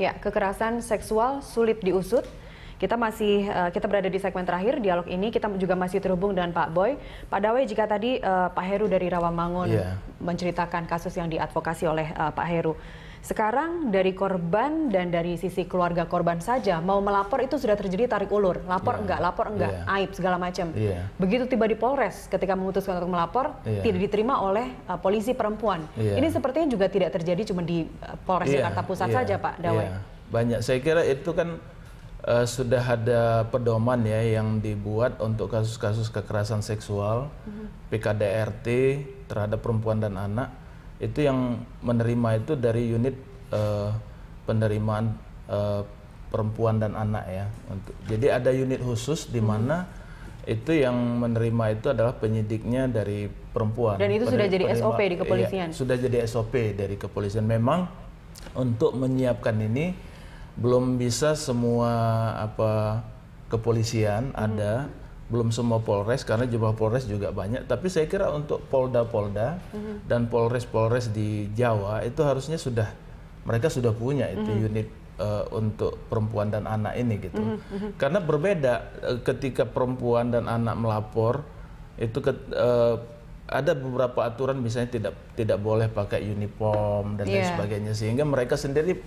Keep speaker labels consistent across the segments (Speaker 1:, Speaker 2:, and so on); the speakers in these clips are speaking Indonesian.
Speaker 1: Ya, kekerasan seksual sulit diusut kita masih uh, kita berada di segmen terakhir dialog ini. Kita juga masih terhubung dengan Pak Boy. Pak Dawei, jika tadi uh, Pak Heru dari Rawamangun yeah. menceritakan kasus yang diadvokasi oleh uh, Pak Heru. Sekarang dari korban dan dari sisi keluarga korban saja mau melapor itu sudah terjadi tarik ulur, lapor yeah. enggak, lapor enggak, yeah. aib segala macam. Yeah. Begitu tiba di Polres ketika memutuskan untuk melapor yeah. tidak diterima oleh uh, polisi perempuan. Yeah. Ini sepertinya juga tidak terjadi cuma di uh, Polres yeah. Jakarta Pusat yeah. saja, Pak Dawai. Iya. Yeah.
Speaker 2: Banyak saya kira itu kan uh, sudah ada pedoman ya yang dibuat untuk kasus-kasus kekerasan seksual mm-hmm. PKDRT terhadap perempuan dan anak itu yang menerima itu dari unit uh, penerimaan uh, perempuan dan anak ya untuk jadi ada unit khusus di mana mm-hmm. itu yang menerima itu adalah penyidiknya dari perempuan dan itu sudah jadi SOP di iya, kepolisian Iya, sudah jadi SOP dari kepolisian memang untuk menyiapkan ini belum bisa semua apa kepolisian hmm. ada belum semua Polres karena jumlah Polres juga banyak tapi saya kira untuk Polda-Polda hmm. dan Polres-Polres di Jawa itu harusnya sudah mereka sudah punya itu hmm. unit uh, untuk perempuan dan anak ini gitu hmm. hmm, hmm. karena berbeda eh, ketika perempuan dan anak melapor itu ke, uh, ada beberapa aturan misalnya tidak tidak boleh pakai uniform dan yeah. lain iya. sebagainya sehingga mereka sendiri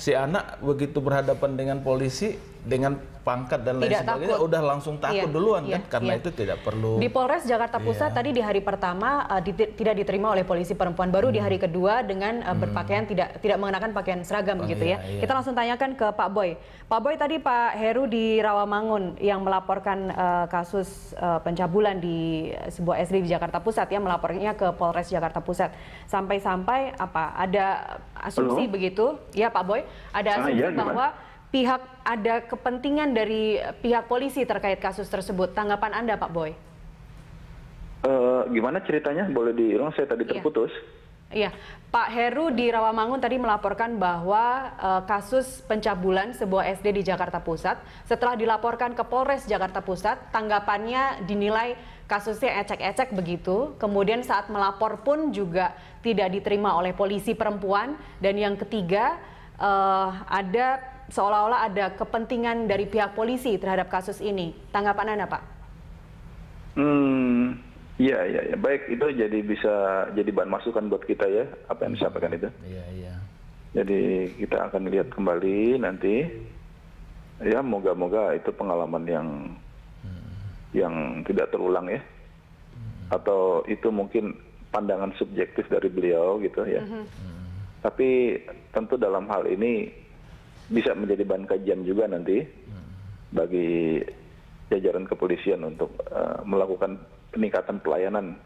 Speaker 2: si anak begitu berhadapan dengan polisi dengan pangkat dan lain tidak sebagainya udah langsung takut iya, duluan iya, kan karena iya. itu tidak perlu di Polres Jakarta iya. Pusat iya.
Speaker 1: tadi di hari pertama uh, di, tidak diterima oleh polisi perempuan baru hmm. di hari kedua dengan uh, hmm. berpakaian tidak tidak mengenakan pakaian seragam oh, gitu iya, ya iya. kita langsung tanyakan ke Pak Boy Pak Boy tadi Pak Heru di Rawamangun yang melaporkan uh, kasus uh, pencabulan di sebuah SD di Jakarta Pusat ya melaporkannya ke Polres Jakarta Pusat sampai-sampai apa ada asumsi Halo? begitu ya Pak Boy ada asumsi ah, iya, bahwa gimana? pihak ada kepentingan dari pihak polisi terkait kasus tersebut. Tanggapan Anda, Pak Boy?
Speaker 3: Uh, gimana ceritanya? Boleh diulang? Saya tadi iya. terputus.
Speaker 1: Iya, Pak Heru di Rawamangun tadi melaporkan bahwa e, kasus pencabulan sebuah SD di Jakarta Pusat setelah dilaporkan ke Polres Jakarta Pusat, tanggapannya dinilai kasusnya ecek-ecek begitu. Kemudian saat melapor pun juga tidak diterima oleh polisi perempuan dan yang ketiga e, ada seolah-olah ada kepentingan dari pihak polisi terhadap kasus ini. Tanggapan Anda, Pak?
Speaker 3: Hmm, iya, iya, ya. baik. Itu jadi bisa jadi bahan masukan buat kita ya, apa yang disampaikan itu. Iya, iya. Jadi kita akan lihat kembali nanti. Ya, moga-moga itu pengalaman yang hmm. yang tidak terulang ya. Hmm. Atau itu mungkin pandangan subjektif dari beliau gitu ya. Hmm. hmm. Tapi tentu dalam hal ini bisa menjadi bahan kajian juga nanti bagi jajaran kepolisian untuk uh, melakukan peningkatan pelayanan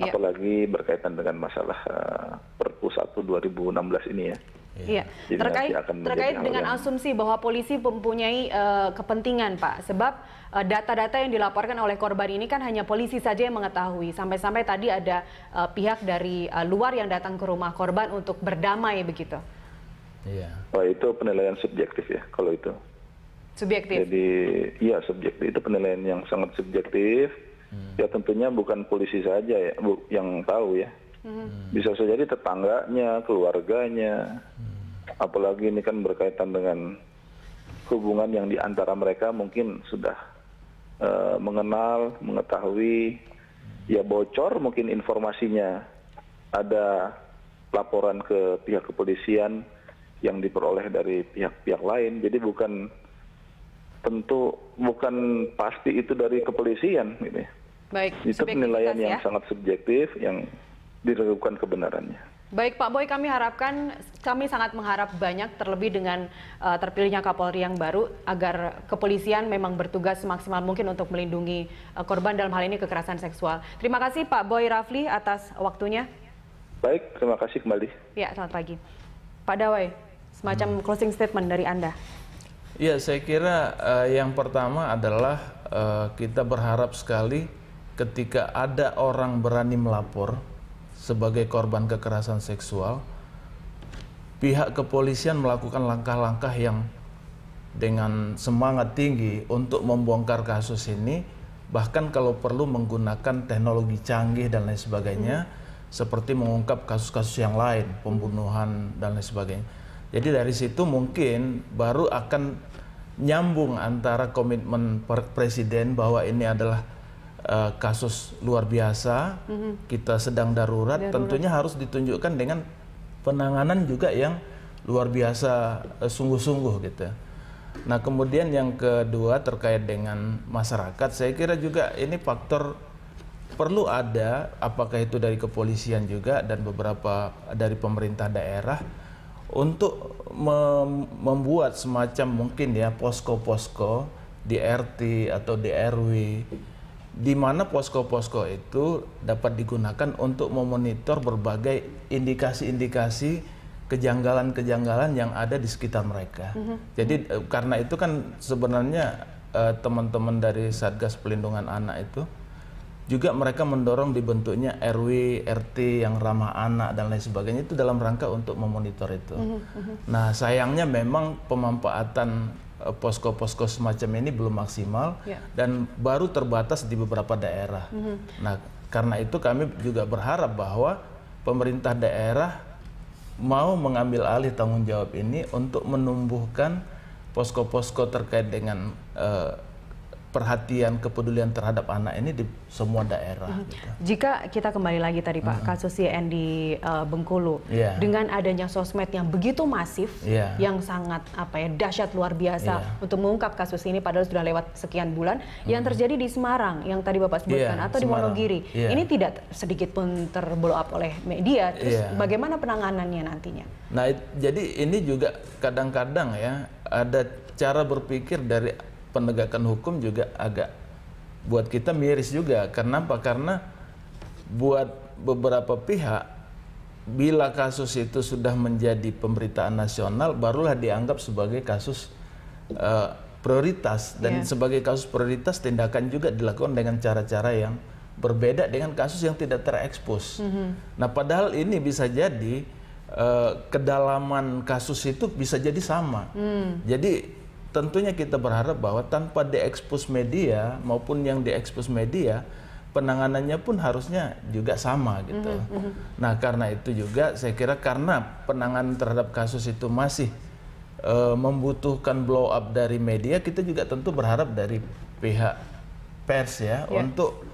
Speaker 3: ya. apalagi berkaitan dengan masalah uh, Perpu 1 2016 ini ya.
Speaker 1: Iya, ya. terkait terkait dengan yang... asumsi bahwa polisi mempunyai uh, kepentingan, Pak. Sebab data-data uh, yang dilaporkan oleh korban ini kan hanya polisi saja yang mengetahui. Sampai-sampai tadi ada uh, pihak dari uh, luar yang datang ke rumah korban untuk berdamai begitu.
Speaker 3: Iya. Kalau oh, itu penilaian subjektif ya, kalau itu. Subjektif. Jadi iya subjektif itu penilaian yang sangat subjektif. Hmm. Ya tentunya bukan polisi saja ya, bu, yang tahu ya. Hmm. hmm. Bisa saja tetangganya, keluarganya. Hmm. Apalagi ini kan berkaitan dengan hubungan yang di antara mereka mungkin sudah uh, mengenal, mengetahui, ya bocor mungkin informasinya ada laporan ke pihak kepolisian yang diperoleh dari pihak-pihak lain. Jadi bukan tentu bukan pasti itu dari kepolisian ini. Gitu ya.
Speaker 1: Baik, itu penilaian yang ya. sangat
Speaker 3: subjektif yang diragukan kebenarannya.
Speaker 1: Baik Pak Boy, kami harapkan kami sangat mengharap banyak terlebih dengan uh, terpilihnya Kapolri yang baru agar kepolisian memang bertugas semaksimal mungkin untuk melindungi uh, korban dalam hal ini kekerasan seksual. Terima kasih Pak Boy Rafli atas waktunya.
Speaker 3: Baik, terima kasih kembali.
Speaker 1: Ya, selamat pagi. Pak Dawai, Semacam hmm. closing statement dari Anda.
Speaker 2: Ya, saya kira uh, yang pertama adalah uh, kita berharap sekali ketika ada orang berani melapor sebagai korban kekerasan seksual, pihak kepolisian melakukan langkah-langkah yang dengan semangat tinggi untuk membongkar kasus ini, bahkan kalau perlu menggunakan teknologi canggih dan lain sebagainya, hmm. seperti mengungkap kasus-kasus yang lain, pembunuhan dan lain sebagainya jadi dari situ mungkin baru akan nyambung antara komitmen presiden bahwa ini adalah uh, kasus luar biasa, mm -hmm. kita sedang darurat, darurat, tentunya harus ditunjukkan dengan penanganan juga yang luar biasa eh, sungguh-sungguh uh, gitu. Nah kemudian yang kedua terkait dengan masyarakat, saya kira juga ini faktor perlu ada, apakah itu dari kepolisian juga dan beberapa dari pemerintah daerah untuk mem membuat semacam mungkin ya posko-posko di RT atau di RW di mana posko-posko itu dapat digunakan untuk memonitor berbagai indikasi-indikasi kejanggalan-kejanggalan yang ada di sekitar mereka. Mm -hmm. Jadi eh, karena itu kan sebenarnya eh, teman-teman dari Satgas Pelindungan Anak itu juga mereka mendorong dibentuknya RW, RT yang ramah anak dan lain sebagainya itu dalam rangka untuk memonitor itu. Mm -hmm. Nah, sayangnya memang pemanfaatan eh, posko-posko semacam ini belum maksimal yeah. dan baru terbatas di beberapa daerah. Mm -hmm. Nah, karena itu kami juga berharap bahwa pemerintah daerah mau mengambil alih tanggung jawab ini untuk menumbuhkan posko-posko terkait dengan uh, perhatian kepedulian terhadap anak ini di semua daerah. Mm
Speaker 1: -hmm. gitu. Jika kita kembali lagi tadi Pak mm -hmm. kasus CN di uh, eh, Bengkulu yeah. dengan adanya sosmed yang begitu masif, yeah. yang sangat apa ya dahsyat luar biasa yeah. untuk mengungkap kasus ini padahal sudah lewat sekian bulan, mm -hmm. yang mm-hmm. terjadi di Semarang yang tadi Bapak iya, sebutkan yeah, atau Semarang. di Wonogiri yeah. ini tidak sedikit pun terblow up oleh media. Terus yeah. bagaimana penanganannya nantinya?
Speaker 2: Nah jadi ini juga kadang-kadang ya ada cara berpikir dari penegakan hukum juga agak buat kita miris juga. Kenapa? Karena buat beberapa pihak bila kasus itu sudah menjadi pemberitaan nasional barulah dianggap sebagai kasus uh, prioritas dan yeah. sebagai kasus prioritas tindakan juga dilakukan dengan cara-cara yang berbeda dengan kasus yang tidak terekspos. Mm -hmm. Nah, padahal ini bisa jadi uh, kedalaman kasus itu bisa jadi sama. Mm. Jadi tentunya kita berharap bahwa tanpa diekspos media maupun yang diekspos media penanganannya pun harusnya juga sama gitu. Mm -hmm. Nah karena itu juga saya kira karena penanganan terhadap kasus itu masih e, membutuhkan blow up dari media, kita juga tentu berharap dari pihak pers ya yeah. untuk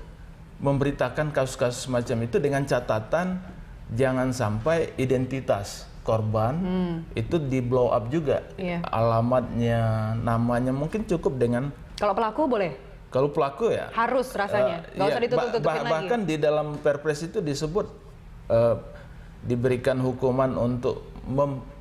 Speaker 2: memberitakan kasus-kasus semacam itu dengan catatan jangan sampai identitas korban hmm. itu di blow up juga yeah. alamatnya namanya mungkin cukup dengan
Speaker 1: kalau pelaku boleh
Speaker 2: kalau pelaku ya
Speaker 1: harus rasanya eh, nggak uh, usah ditutup-tutupin lagi bahkan
Speaker 2: di dalam perpres itu disebut uh, diberikan hukuman untuk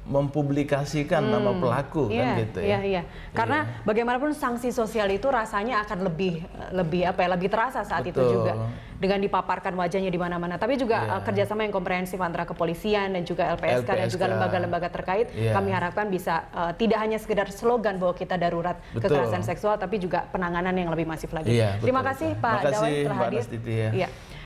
Speaker 2: mempublikasikan hmm. nama pelaku yeah, kan iya, gitu ya. Iya, yeah, iya.
Speaker 1: Yeah. Karena yeah. bagaimanapun sanksi sosial itu rasanya akan lebih lebih apa ya, lebih terasa saat Betul. itu juga dengan dipaparkan wajahnya di mana-mana. Tapi juga yeah. Iya. uh, kerjasama yang komprehensif antara kepolisian dan juga LPSK, LPSK. dan juga lembaga-lembaga terkait yeah. kami harapkan bisa uh, tidak hanya sekedar slogan bahwa kita darurat betul. kekerasan seksual tapi juga penanganan yang lebih masif lagi. Yeah, iya, betul, Terima kasih Pak Dawan telah hadir. Ya.